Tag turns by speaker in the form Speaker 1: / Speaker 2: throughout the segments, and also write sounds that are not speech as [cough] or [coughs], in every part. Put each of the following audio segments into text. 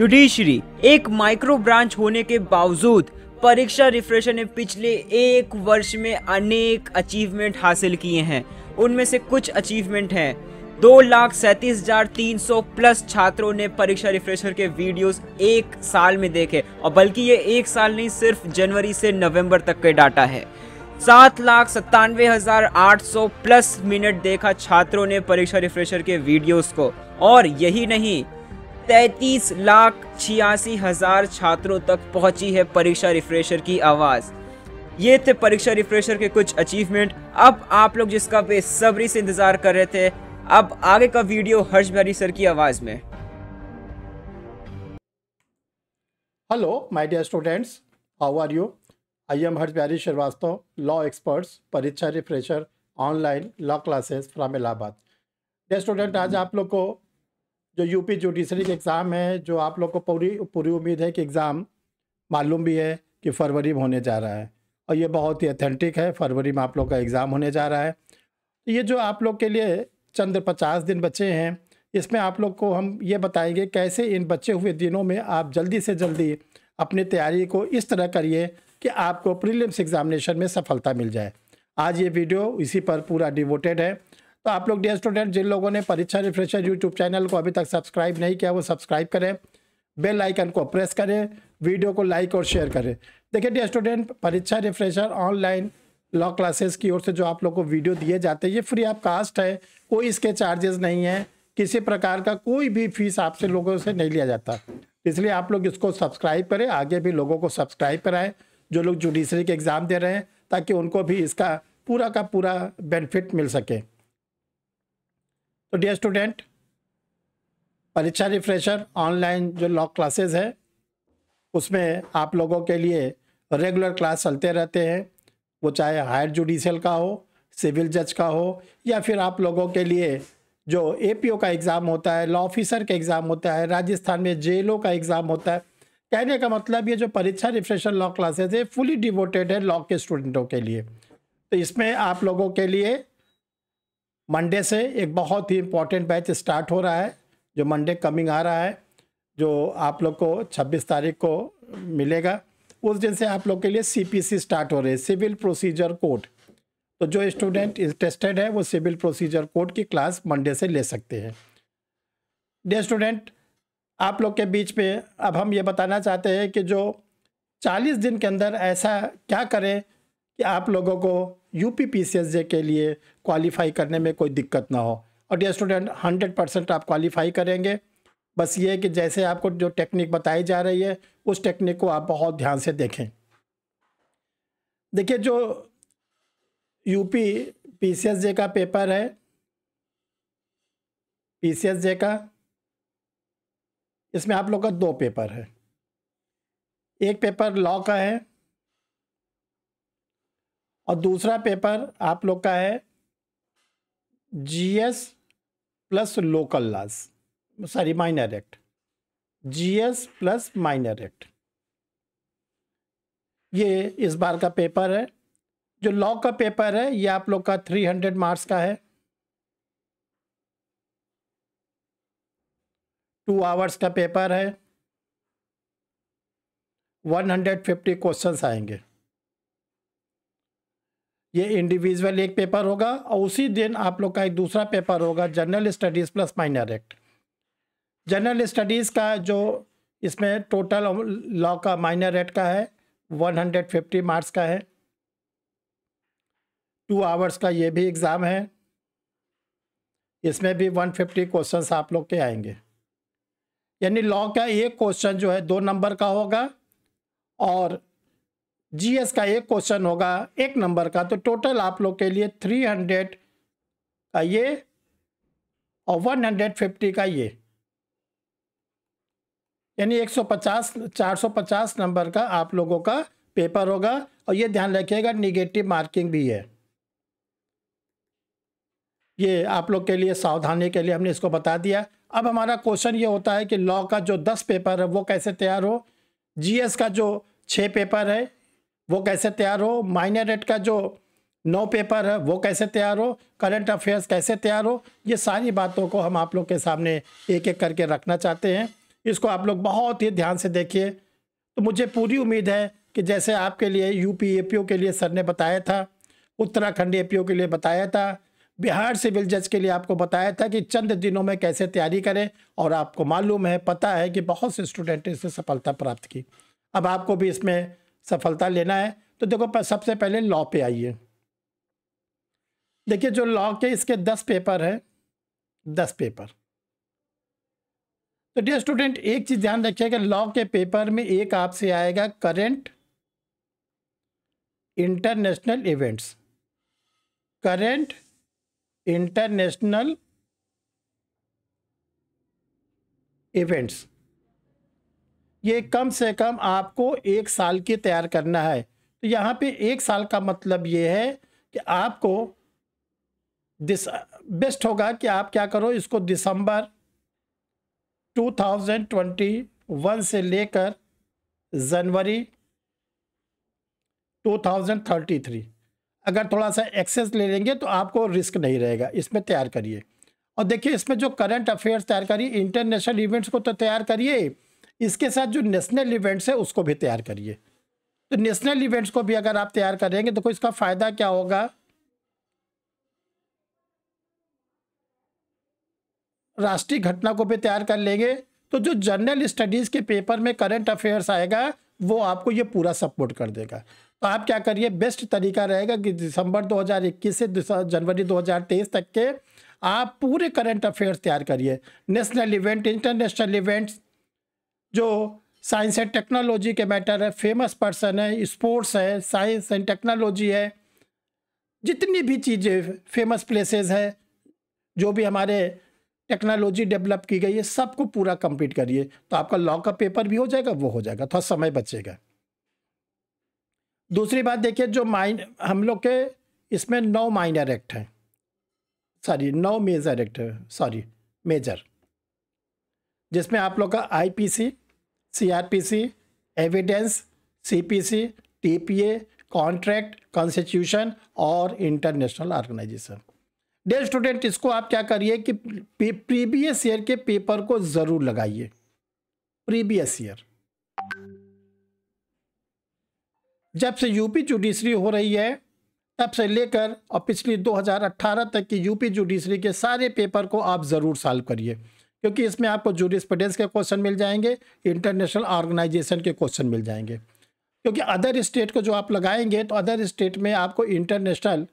Speaker 1: judiciary एक micro branch होने के बावजूद परीक्षा रिफ्रेशर ने पिछले एक वर्ष में अनेक अचीवमेंट हासिल किए हैं उनमें से कुछ अचीवमेंट हैं दो लाख सैंतीस हजार तीन सौ प्लस छात्रों ने परीक्षा रिफ्रेशर के वीडियोस एक साल में देखे और बल्कि ये एक साल नहीं सिर्फ जनवरी से नवंबर तक के डाटा है सात लाख सत्तानवे हजार आठ सौ प्लस मिनट देखा छात्रों ने परीक्षा रिफ्रेशर के वीडियोस को और यही नहीं तैतीस लाख छियासी हज़ार छात्रों तक पहुंची है परीक्षा रिफ्रेशर की आवाज़ ये थे परीक्षा रिफ्रेशर के कुछ अचीवमेंट अब आप लोग जिसका बेसब्री से इंतज़ार कर रहे थे अब आगे का वीडियो हर्ष भरी सर की आवाज़ में hello my dear students how are you I am Harsh Bihari Srivastava law experts Pariksha refresher online law classes from Allahabad dear student आज आप लोग को जो यूपी जुडिशरी का एग्ज़ाम है जो आप लोग को पूरी पूरी उम्मीद है कि एग्ज़ाम मालूम भी है कि फरवरी में होने जा रहा है और ये बहुत ही अथेंटिक है फरवरी में आप लोग का एग्ज़ाम होने जा रहा है ये जो आप लोग के लिए चंद पचास दिन बचे हैं इसमें आप लोग को हम ये बताएंगे कैसे इन बचे हुए दिनों में आप जल्दी से जल्दी अपनी तैयारी को इस तरह करिए कि आपको प्रीलिम्स एग्ज़ामिनेशन में सफलता मिल जाए आज ये वीडियो इसी पर पूरा डिवोटेड है तो आप लोग डियर स्टूडेंट जिन लोगों ने परीक्षा रिफ्रेशर यूट्यूब चैनल को अभी तक सब्सक्राइब नहीं किया वो सब्सक्राइब करें बेल आइकन को प्रेस करें वीडियो को लाइक और शेयर करें देखिए dear student Pariksha refresher online law classes की ओर से जो आप लोग को वीडियो दिए जाते हैं ये फ्री ऑफ कास्ट है कोई इसके चार्जेस नहीं है किसी प्रकार का कोई भी फीस आपसे लोगों से नहीं लिया जाता इसलिए आप लोग इसको सब्सक्राइब करें आगे भी लोगों को सब्सक्राइब कराएं जो लोग जुडिशरी के एग्ज़ाम दे रहे हैं ताकि उनको भी इसका पूरा का पूरा बेनिफिट मिल सके तो dear student Pariksha refresher online जो लॉक क्लासेस है उसमें आप लोगों के लिए रेगुलर क्लास चलते रहते हैं वो चाहे हायर जुडिशल का हो सिविल जज का हो या फिर आप लोगों के लिए जो ए का एग्ज़ाम होता है लॉ ऑफिसर का एग्ज़ाम होता है राजस्थान में जे का एग्ज़ाम होता है कहने का मतलब ये जो परीक्षा रिफ्रेशर लॉ क्लासेज है फुली डिवोटेड है लॉ के स्टूडेंटों के लिए तो इसमें आप लोगों के लिए मंडे से एक बहुत ही इम्पॉर्टेंट बैच स्टार्ट हो रहा है जो मंडे कमिंग आ रहा है जो आप लोग को 26 तारीख को मिलेगा उस दिन से आप लोग के लिए सीपीसी स्टार्ट हो रही है सिविल प्रोसीजर कोड तो जो स्टूडेंट इंटरेस्टेड है वो सिविल प्रोसीजर कोड की क्लास मंडे से ले सकते हैं डे स्टूडेंट आप लोग के बीच में अब हम ये बताना चाहते हैं कि जो 40 दिन के अंदर ऐसा क्या करें या आप लोगों को U P P C S J के लिए क्वालिफाई करने में कोई दिक्कत ना हो और डियर स्टूडेंट हंड्रेड परसेंट आप क्वालिफाई करेंगे बस ये है कि जैसे आपको जो टेक्निक बताई जा रही है उस टेक्निक को आप बहुत ध्यान से देखें देखिए जो यूपी जे का पेपर है जे का इसमें आप लोग का दो पेपर है एक पेपर लॉ का है और दूसरा पेपर आप लोग का है GS plus local laws sorry minor act GS plus minor act ये इस बार का पेपर है जो लॉ का पेपर है ये आप लोग का थ्री हंड्रेड मार्क्स का है टू आवर्स का पेपर है वन हंड्रेड फिफ्टी क्वेश्चन आएंगे ये इंडिविजुअल एक पेपर होगा और उसी दिन आप लोग का एक दूसरा पेपर होगा general studies plus minor act general studies का जो इसमें टोटल लॉ का माइनर एक्ट का है 150 मार्क्स का है टू आवर्स का ये भी एग्ज़ाम है इसमें भी 150 क्वेश्चन आप लोग के आएंगे यानी लॉ का एक क्वेश्चन जो है दो नंबर का होगा और जीएस का एक क्वेश्चन होगा एक नंबर का तो टोटल आप लोग के लिए थ्री हंड्रेड का ये और वन हंड्रेड फिफ्टी का ये यानी एक सौ पचास चार सौ पचास नंबर का आप लोगों का पेपर होगा और ये ध्यान रखिएगा निगेटिव मार्किंग भी है ये आप लोग के लिए सावधानी के लिए हमने इसको बता दिया अब हमारा क्वेश्चन ये होता है कि लॉ का जो दस पेपर है वो कैसे तैयार हो जीएस का जो छः पेपर है वो कैसे तैयार हो माइनर रेट का जो नौ पेपर है वो कैसे तैयार हो करंट अफेयर्स कैसे तैयार हो ये सारी बातों को हम आप लोग के सामने एक एक करके रखना चाहते हैं इसको आप लोग बहुत ही ध्यान से देखिए तो मुझे पूरी उम्मीद है कि जैसे आपके लिए यूपी एपीओ के लिए सर ने बताया था उत्तराखंड एपीओ के लिए बताया था बिहार सिविल जज के लिए आपको बताया था कि चंद दिनों में कैसे तैयारी करें और आपको मालूम है पता है कि बहुत से स्टूडेंट इससे सफलता प्राप्त की अब आपको भी इसमें सफलता लेना है तो देखो सबसे पहले लॉ पे आइए देखिए जो लॉ के इसके दस पेपर हैं दस पेपर तो डियर स्टूडेंट एक चीज़ ध्यान रखिएगा लॉ के पेपर में एक आपसे आएगा current international events current international events ये कम से कम आपको एक साल की तैयार करना है तो यहाँ पे एक साल का मतलब ये है कि आपको दिस बेस्ट होगा कि आप क्या करो इसको दिसंबर 2021 से लेकर जनवरी 2033 अगर थोड़ा सा एक्सेस ले लेंगे तो आपको रिस्क नहीं रहेगा इसमें तैयार करिए और देखिए इसमें जो करंट अफेयर्स तैयार करिए इंटरनेशनल इवेंट्स को तो तैयार करिए इसके साथ जो नेशनल इवेंट्स है उसको भी तैयार करिए तो नेशनल इवेंट्स को भी अगर आप तैयार करेंगे तो इसका फ़ायदा क्या होगा राष्ट्रीय घटना को भी तैयार कर लेंगे तो जो जनरल स्टडीज़ के पेपर में करंट अफेयर्स आएगा वो आपको ये पूरा सपोर्ट कर देगा तो आप क्या करिए बेस्ट तरीका रहेगा कि दिसंबर 2021 से जनवरी 2023 तक के आप पूरे करंट अफेयर्स तैयार करिए नेशनल इवेंट इंटरनेशनल इवेंट्स जो साइंस एंड टेक्नोलॉजी के मैटर है फेमस पर्सन है स्पोर्ट्स है साइंस एंड टेक्नोलॉजी है जितनी भी चीज़ें फेमस प्लेसेस है जो भी हमारे टेक्नोलॉजी डेवलप की गई है सबको पूरा कंप्लीट करिए तो आपका लॉ का पेपर भी हो जाएगा वो हो जाएगा थोड़ा समय बचेगा दूसरी बात देखिए जो माइन हम लोग के इसमें नौ माइनर एक्ट हैं सॉरी नौ मेजर एक्ट सॉरी मेजर जिसमें आप लोग का IPC CrPC evidence CPC TPA contract constitution और इंटरनेशनल ऑर्गेनाइजेशन डे स्टूडेंट इसको आप क्या करिए कि प्रीवियस ईयर के पेपर को ज़रूर लगाइए प्रीवियस ईयर जब से यूपी जुडिशरी हो रही है तब से लेकर और पिछली 2018 तक की यूपी जुडिशरी के सारे पेपर को आप ज़रूर सॉल्व करिए क्योंकि इसमें आपको जूडिस्पडेंस के क्वेश्चन मिल जाएंगे इंटरनेशनल ऑर्गेनाइजेशन के क्वेश्चन मिल जाएंगे क्योंकि अदर स्टेट को जो आप लगाएंगे तो अदर स्टेट में आपको इंटरनेशनल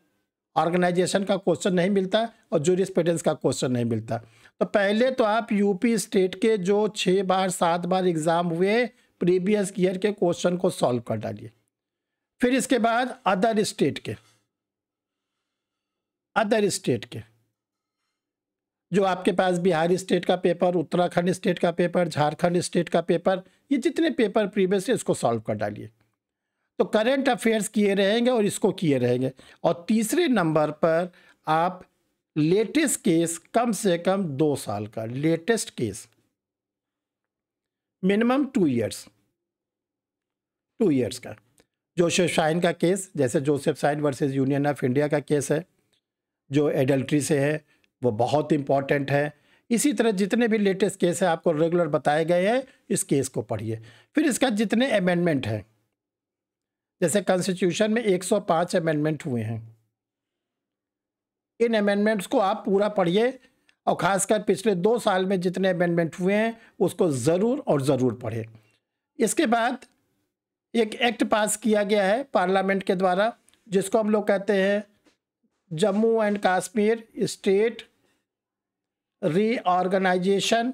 Speaker 1: ऑर्गेनाइजेशन का क्वेश्चन नहीं मिलता और जूरिस्पेडेंस का क्वेश्चन नहीं मिलता तो पहले तो आप यूपी स्टेट के जो छः बार सात बार एग्ज़ाम हुए प्रीवियस ईयर के क्वेश्चन को सॉल्व कर डालिए फिर इसके बाद अदर स्टेट के अदर स्टेट के जो आपके पास बिहार स्टेट का पेपर उत्तराखंड स्टेट का पेपर झारखंड स्टेट का पेपर ये जितने पेपर प्रीवियस है इसको सॉल्व कर डालिए तो करंट अफेयर्स किए रहेंगे और इसको किए रहेंगे और तीसरे नंबर पर आप लेटेस्ट केस कम से कम दो साल का latest case minimum two years two years का जोसेफ शाइन का केस जैसे Joseph Shine versus union of India का केस है जो एडल्ट्री से है वो बहुत इम्पॉर्टेंट है इसी तरह जितने भी लेटेस्ट केस है आपको रेगुलर बताए गए हैं इस केस को पढ़िए फिर इसका जितने अमेंडमेंट हैं जैसे कॉन्स्टिट्यूशन में 105 अमेंडमेंट हुए हैं इन अमेंडमेंट्स को आप पूरा पढ़िए और ख़ासकर पिछले दो साल में जितने अमेंडमेंट हुए हैं उसको ज़रूर और ज़रूर पढ़े इसके बाद एक एक्ट पास किया गया है पार्लियामेंट के द्वारा जिसको हम लोग कहते हैं Jammu and Kashmir state reorganisation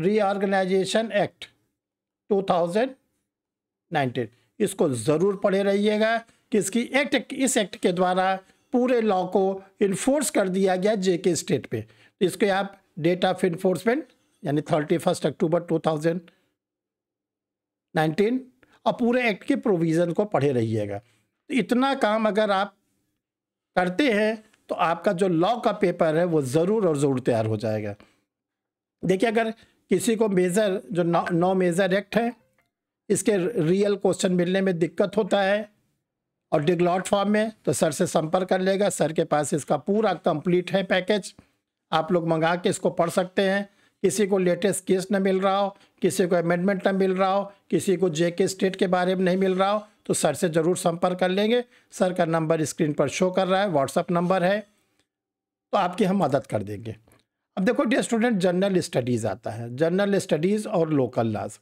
Speaker 1: reorganisation act 2019 इसको ज़रूर पढ़े रहिएगा कि इसकी एक्ट इस एक्ट के द्वारा पूरे लॉ को इन्फोर्स कर दिया गया जे के स्टेट पे तो इसके आप डेट ऑफ इन्फोर्समेंट यानी thirty first October two thousand nineteen और पूरे एक्ट के प्रोविज़न को पढ़े रहिएगा तो इतना काम अगर आप करते हैं तो आपका जो लॉ का पेपर है वो ज़रूर और ज़रूर तैयार हो जाएगा देखिए अगर किसी को मेज़र जो नौ मेज़र एक्ट है इसके रियल क्वेश्चन मिलने में दिक्कत होता है और डिग्लॉट फॉर्म में तो सर से संपर्क कर लेगा सर के पास इसका पूरा कंप्लीट है पैकेज आप लोग मंगा के इसको पढ़ सकते हैं किसी को लेटेस्ट केस ना मिल रहा हो किसी को अमेंडमेंट ना मिल रहा हो किसी को जे के स्टेट के बारे में नहीं मिल रहा हो तो सर से ज़रूर संपर्क कर लेंगे सर का नंबर स्क्रीन पर शो कर रहा है व्हाट्सअप नंबर है तो आपकी हम मदद कर देंगे अब देखो डी स्टूडेंट जनरल स्टडीज़ आता है जनरल स्टडीज़ और लोकल लाज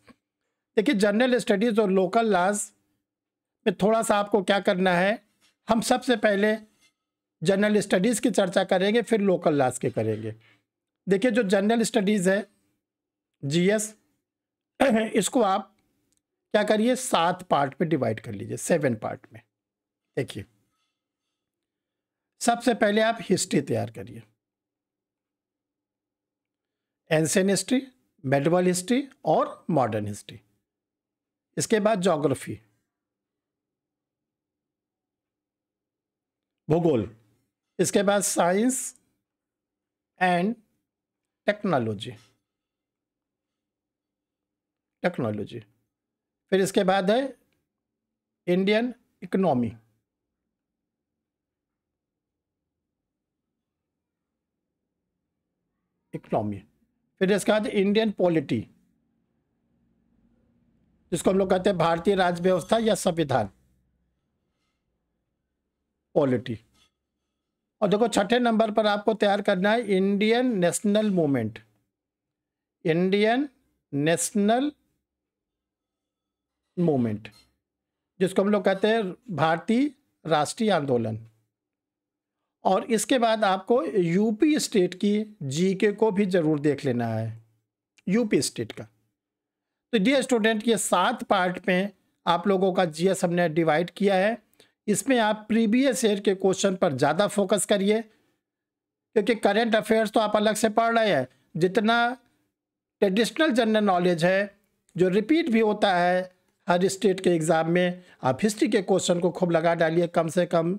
Speaker 1: देखिए जनरल स्टडीज़ और लोकल लाज में थोड़ा सा आपको क्या करना है हम सबसे पहले जनरल स्टडीज़ की चर्चा करेंगे फिर लोकल लाज के करेंगे देखिए जो जनरल स्टडीज़ है जीएस इसको आप क्या करिए सात पार्ट में डिवाइड कर लीजिए सेवन पार्ट में देखिए सबसे पहले आप हिस्ट्री तैयार करिए एंशियन हिस्ट्री मेडिवल हिस्ट्री और मॉडर्न हिस्ट्री इसके बाद जोग्राफी भूगोल इसके बाद साइंस एंड टेक्नोलॉजी टेक्नोलॉजी फिर इसके बाद है इंडियन इकोनॉमी इकोनॉमी फिर इसके बाद इंडियन पॉलिटी जिसको हम लोग कहते हैं भारतीय राज्य व्यवस्था या संविधान पॉलिटी और देखो छठे नंबर पर आपको तैयार करना है Indian national movement Indian national moment जिसको हम लोग कहते हैं भारतीय राष्ट्रीय आंदोलन और इसके बाद आपको यूपी स्टेट की जीके को भी ज़रूर देख लेना है यूपी स्टेट का तो डी स्टूडेंट ये सात पार्ट में आप लोगों का जीएस हमने डिवाइड किया है इसमें आप प्रीवियस ईयर के क्वेश्चन पर ज़्यादा फोकस करिए क्योंकि करेंट अफेयर्स तो आप अलग से पढ़ रहे हैं जितना ट्रेडिशनल जनरल नॉलेज है जो रिपीट भी होता है हर स्टेट के एग्ज़ाम में आप हिस्ट्री के क्वेश्चन को खूब लगा डालिए कम से कम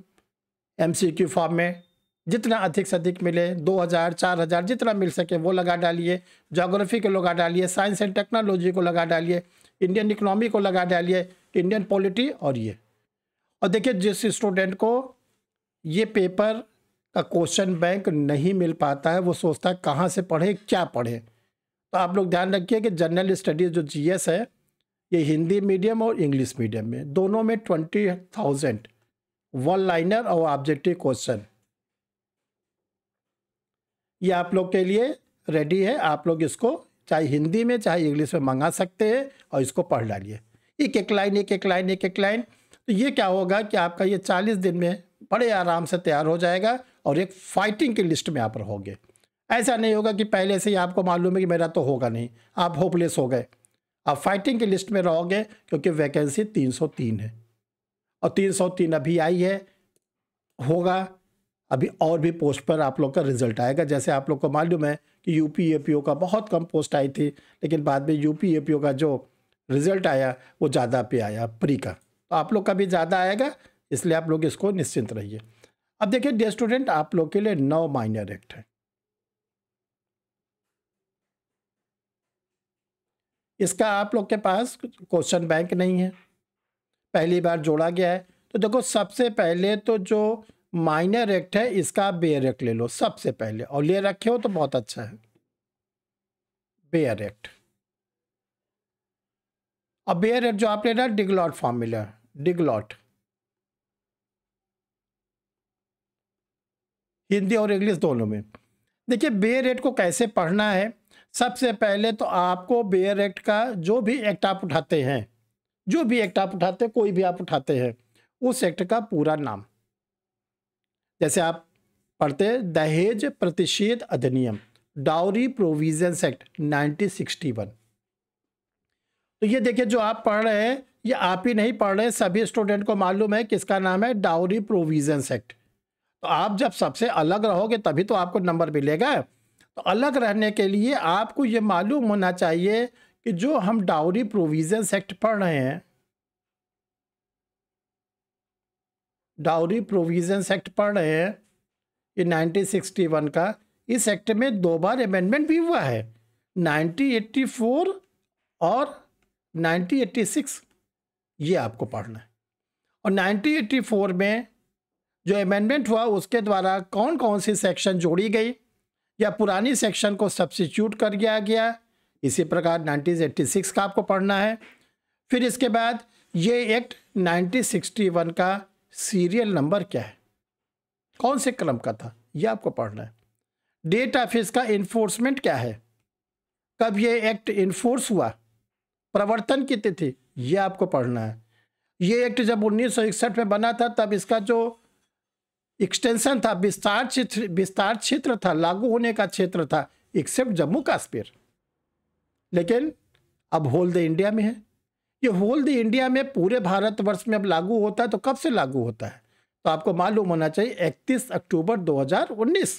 Speaker 1: एमसीक्यू फॉर्म में जितना अधिक से अधिक मिले 2000 4000 जितना मिल सके वो लगा डालिए जोग्राफी को लगा डालिए साइंस एंड टेक्नोलॉजी को लगा डालिए इंडियन इकनॉमी को लगा डालिए इंडियन पॉलिटी और ये और देखिए जिस स्टूडेंट को ये पेपर का क्वेश्चन बैंक नहीं मिल पाता है वो सोचता है कहाँ से पढ़े क्या पढ़े तो आप लोग ध्यान रखिए कि जनरल स्टडीज़ जो जीएस है ये हिंदी मीडियम और इंग्लिश मीडियम में दोनों में ट्वेंटी थाउजेंड वन लाइनर और ऑब्जेक्टिव क्वेश्चन ये आप लोग के लिए रेडी है आप लोग इसको चाहे हिंदी में चाहे इंग्लिश में मंगा सकते हैं और इसको पढ़ डालिए एक एक लाइन एक एक लाइन एक एक लाइन तो ये क्या होगा कि आपका ये चालीस दिन में बड़े आराम से तैयार हो जाएगा और एक फाइटिंग की लिस्ट में आप रहोगे ऐसा नहीं होगा कि पहले से ही आपको मालूम है कि मेरा तो होगा नहीं आप होपलेस हो गए आप फाइटिंग की लिस्ट में रहोगे क्योंकि वैकेंसी 303 है और 303 अभी आई है होगा अभी और भी पोस्ट पर आप लोग का रिजल्ट आएगा जैसे आप लोग को मालूम है कि यूपी एपीओ का बहुत कम पोस्ट आई थी लेकिन बाद में यूपी एपीओ का जो रिजल्ट आया वो ज़्यादा पे आया प्री का तो आप लोग का भी ज़्यादा आएगा इसलिए आप लोग इसको निश्चिंत रहिए अब देखिए डे स्टूडेंट आप लोग के लिए नौ माइनर एक्ट है इसका आप लोग के पास क्वेश्चन बैंक नहीं है पहली बार जोड़ा गया है तो देखो सबसे पहले तो जो माइनर एक्ट है इसका बेयर एक्ट ले लो सबसे पहले और ले रखे हो तो बहुत अच्छा है बेयर एक्ट अब बेयर एक्ट जो आप ले रहे हैं डिगलॉट फॉर्मूला डिगलॉट हिंदी और इंग्लिश दोनों में देखिए बे रेट को कैसे पढ़ना है सबसे पहले तो आपको बेयर एक्ट का जो भी एक्ट आप उठाते हैं जो भी एक्ट आप उठाते हैं कोई भी आप उठाते हैं उस एक्ट का पूरा नाम जैसे आप पढ़ते दहेज प्रतिषेध अधिनियम डाउरी प्रोविजन एक्ट 1961 तो ये देखिए जो आप पढ़ रहे हैं ये आप ही नहीं पढ़ रहे सभी स्टूडेंट को मालूम है किसका नाम है डाउरी प्रोविजन एक्ट तो आप जब सबसे अलग रहोगे तभी तो आपको नंबर मिलेगा तो अलग रहने के लिए आपको ये मालूम होना चाहिए कि जो हम डाउरी प्रोविजंस एक्ट पढ़ रहे हैं डाउरी प्रोविजंस एक्ट पढ़ रहे हैं ये 1961 का इस एक्ट में दो बार अमेंडमेंट भी हुआ है 1984 और 1986 ये आपको पढ़ना है और 1984 में जो अमेंडमेंट हुआ उसके द्वारा कौन कौन सी सेक्शन जोड़ी गई या पुरानी सेक्शन को सब्सिट्यूट कर दिया गया इसी प्रकार 1986 का आपको पढ़ना है फिर इसके बाद ये एक्ट 1961 का सीरियल नंबर क्या है कौन से कलम का था यह आपको पढ़ना है डेट ऑफ इसका इन्फोर्समेंट क्या है कब ये एक्ट इन्फोर्स हुआ प्रवर्तन की तिथि यह आपको पढ़ना है ये एक्ट जब 1961 में बना था तब इसका जो एक्सटेंशन था विस्तार क्षेत्र विस्तार क्षेत्र था लागू होने का क्षेत्र था एक्सेप्ट जम्मू कश्मीर लेकिन अब होल द इंडिया में है ये होल द इंडिया में पूरे भारतवर्ष में अब लागू होता है तो कब से लागू होता है तो आपको मालूम होना चाहिए 31 अक्टूबर 2019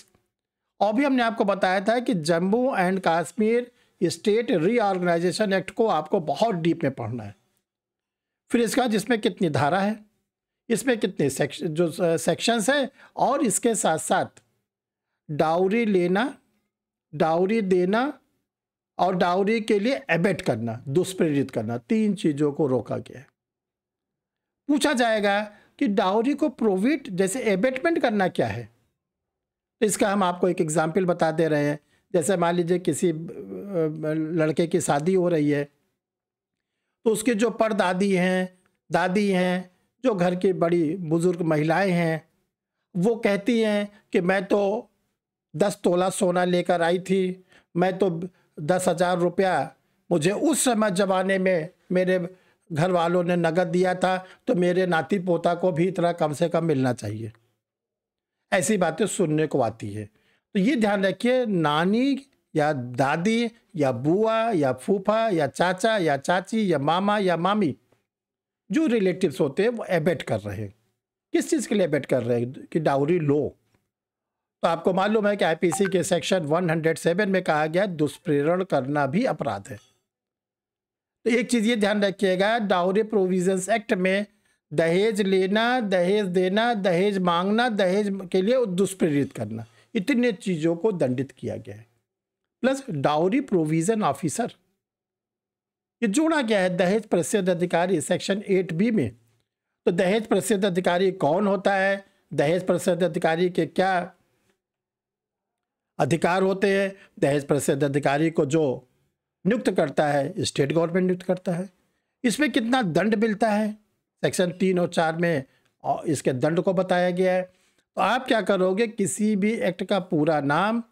Speaker 1: और भी हमने आपको बताया था कि Jammu and Kashmir state reorganisation act को आपको बहुत डीप में पढ़ना है फिर इसका जिसमें कितनी धारा है इसमें कितने सेक्शन जो सेक्शंस हैं और इसके साथ साथ डाउरी लेना डाउरी देना और डाउरी के लिए एबेट करना दुष्प्रेरित करना तीन चीज़ों को रोका गया है पूछा जाएगा कि डाउरी को प्रोविट जैसे एबेटमेंट करना क्या है तो इसका हम आपको एक एग्ज़ाम्पल बता दे रहे हैं जैसे मान लीजिए किसी लड़के की शादी हो रही है तो उसके जो पर हैं दादी हैं जो घर की बड़ी बुज़ुर्ग महिलाएं हैं वो कहती हैं कि मैं तो दस तोला सोना लेकर आई थी मैं तो दस हज़ार रुपया मुझे उस समय ज़माने में मेरे घर वालों ने नगद दिया था तो मेरे नाती पोता को भी इतना कम से कम मिलना चाहिए ऐसी बातें सुनने को आती है तो ये ध्यान रखिए नानी या दादी या बुआ या फूफा या चाचा या चाची या मामा या मामी जो रिलेटिव्स होते हैं वो एबेट कर रहे हैं किस चीज़ के लिए एबेट कर रहे हैं कि डाउरी लो तो आपको मालूम है कि आईपीसी के सेक्शन 107 में कहा गया दुष्प्रेरण करना भी अपराध है तो एक चीज़ ये ध्यान रखिएगा डाउरी प्रोविजंस एक्ट में दहेज लेना दहेज देना दहेज मांगना दहेज के लिए दुष्प्रेरित करना इतने चीज़ों को दंडित किया गया है प्लस डाउरी प्रोविज़न ऑफिसर ये जोड़ा गया है दहेज प्रसिद्ध अधिकारी सेक्शन एट बी में तो दहेज प्रसिद्ध अधिकारी कौन होता है दहेज प्रसिद्ध अधिकारी के क्या अधिकार होते हैं दहेज प्रसिद्ध अधिकारी को जो नियुक्त करता है स्टेट गवर्नमेंट नियुक्त करता है इसमें कितना दंड मिलता है सेक्शन तीन और चार में और इसके दंड को बताया गया है तो आप क्या करोगे किसी भी एक्ट का पूरा नाम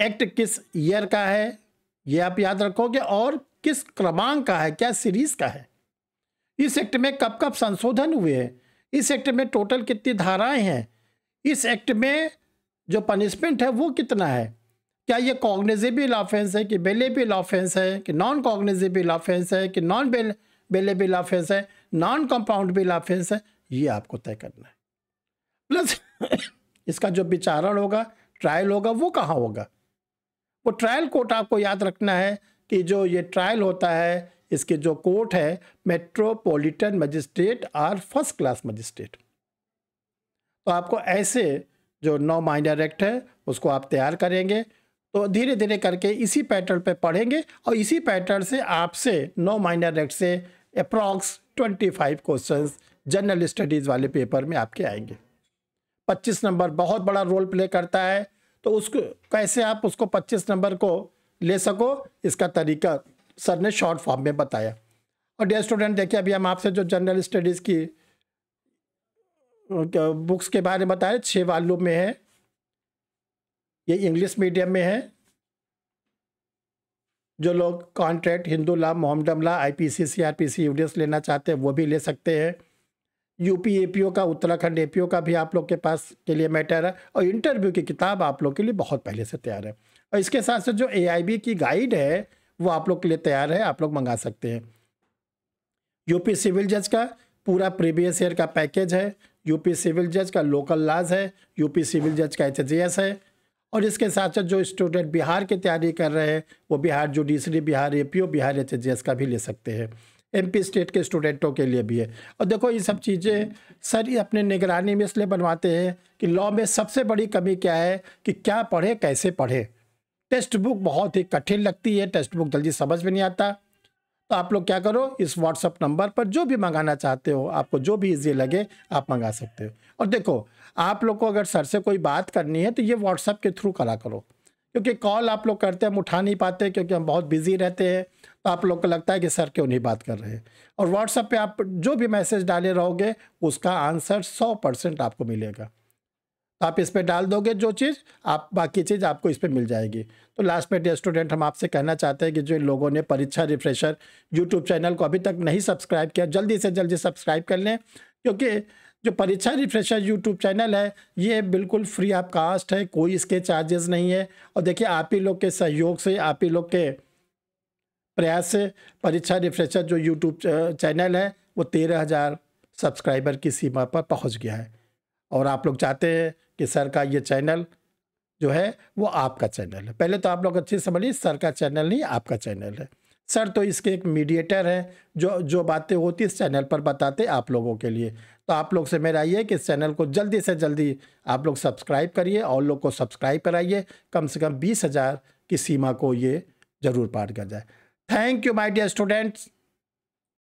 Speaker 1: एक्ट किस ईयर का है ये आप याद रखोगे और किस क्रमांक का है क्या सीरीज का है इस एक्ट में कब कब संशोधन हुए हैं इस एक्ट में टोटल कितनी धाराएं हैं इस एक्ट में जो पनिशमेंट है वो कितना है क्या ये कॉग्नेजेबल ऑफेंस है कि बेलेबल ऑफेंस है कि नॉन कॉग्नेजेबल ऑफेंस है कि नॉन बेल बेलेबल ऑफेंस है नॉन कंपाउंड बिल ऑफेंस है ये आपको तय करना है प्लस [coughs] इसका जो विचारण होगा ट्रायल होगा वो कहाँ होगा वो ट्रायल कोर्ट आपको याद रखना है कि जो ये ट्रायल होता है इसके जो कोर्ट है मेट्रोपॉलिटन मजिस्ट्रेट और फर्स्ट क्लास मजिस्ट्रेट तो आपको ऐसे जो नौ माइनर एक्ट है उसको आप तैयार करेंगे तो धीरे धीरे करके इसी पैटर्न पे पढ़ेंगे और इसी पैटर्न से आपसे नौ माइनर एक्ट से approx twenty five question general studies वाले पेपर में आपके आएंगे पच्चीस नंबर बहुत बड़ा रोल प्ले करता है तो उसको कैसे आप उसको पच्चीस नंबर को ले सको इसका तरीका सर ने शॉर्ट फॉर्म में बताया और डे स्टूडेंट देखिए अभी हम आपसे जो जनरल स्टडीज़ की बुक्स के बारे में बताए छः वालू में है ये इंग्लिश मीडियम में है जो लोग contract Hindu law Mohammedan law I P C C R P C U D S लेना चाहते हैं वो भी ले सकते हैं यूपी एपीओ का उत्तराखंड एपीओ का भी आप लोग के पास के लिए मैटर है और इंटरव्यू की किताब आप लोग के लिए बहुत पहले से तैयार है और इसके साथ साथ जो ए की गाइड है वो आप लोग के लिए तैयार है आप लोग मंगा सकते हैं यूपी सिविल जज का पूरा प्रीवियस ईयर का पैकेज है यूपी सिविल जज का लोकल लाज है यूपी सिविल जज का एच है और इसके साथ साथ जो स्टूडेंट बिहार की तैयारी कर रहे हैं वो Bihar judiciary Bihar A Bihar H का भी ले सकते हैं एमपी स्टेट के स्टूडेंटों के लिए भी है और देखो ये सब चीज़ें सर अपने निगरानी में इसलिए बनवाते हैं कि लॉ में सबसे बड़ी कमी क्या है कि क्या पढ़े कैसे पढ़े टेक्स्ट बुक बहुत ही कठिन लगती है टेक्स्ट बुक जल्दी समझ में नहीं आता तो आप लोग क्या करो इस व्हाट्सअप नंबर पर जो भी मंगाना चाहते हो आपको जो भी ईजी लगे आप मंगा सकते हो और देखो आप लोग को अगर सर से कोई बात करनी है तो ये व्हाट्सअप के थ्रू करा करो क्योंकि कॉल आप लोग करते हैं हम उठा नहीं पाते क्योंकि हम बहुत बिजी रहते हैं तो आप लोग को लगता है कि सर क्यों नहीं बात कर रहे हैं और व्हाट्सएप पे आप जो भी मैसेज डाले रहोगे उसका आंसर सौ परसेंट आपको मिलेगा आप इस पर डाल दोगे जो चीज़ आप बाकी चीज़ आपको इस पर मिल जाएगी तो लास्ट में डे स्टूडेंट हम आपसे कहना चाहते हैं कि जो लोगों ने परीक्षा रिफ्रेशर यूट्यूब चैनल को अभी तक नहीं सब्सक्राइब किया जल्दी से जल्दी सब्सक्राइब कर लें क्योंकि जो परीक्षा रिफ्रेशर यूट्यूब चैनल है ये बिल्कुल फ्री ऑफ कास्ट है कोई इसके चार्जेस नहीं है और देखिए आप ही लोग के सहयोग से आप ही लोग के प्रयास से परीक्षा रिफ्रेशर जो यूट्यूब चैनल है वो तेरह हज़ार सब्सक्राइबर की सीमा पर पहुंच गया है और आप लोग चाहते हैं कि सर का ये चैनल जो है वो आपका चैनल है पहले तो आप लोग अच्छे से समझिए सर का चैनल नहीं आपका चैनल है सर तो इसके एक मीडिएटर हैं जो जो बातें होती इस चैनल पर बताते आप लोगों के लिए तो आप लोग से मेरा ये कि इस चैनल को जल्दी से जल्दी आप लोग सब्सक्राइब करिए और लोग को सब्सक्राइब कराइए कम से कम बीस हज़ार की सीमा को ये ज़रूर पार कर जाए thank you my dear students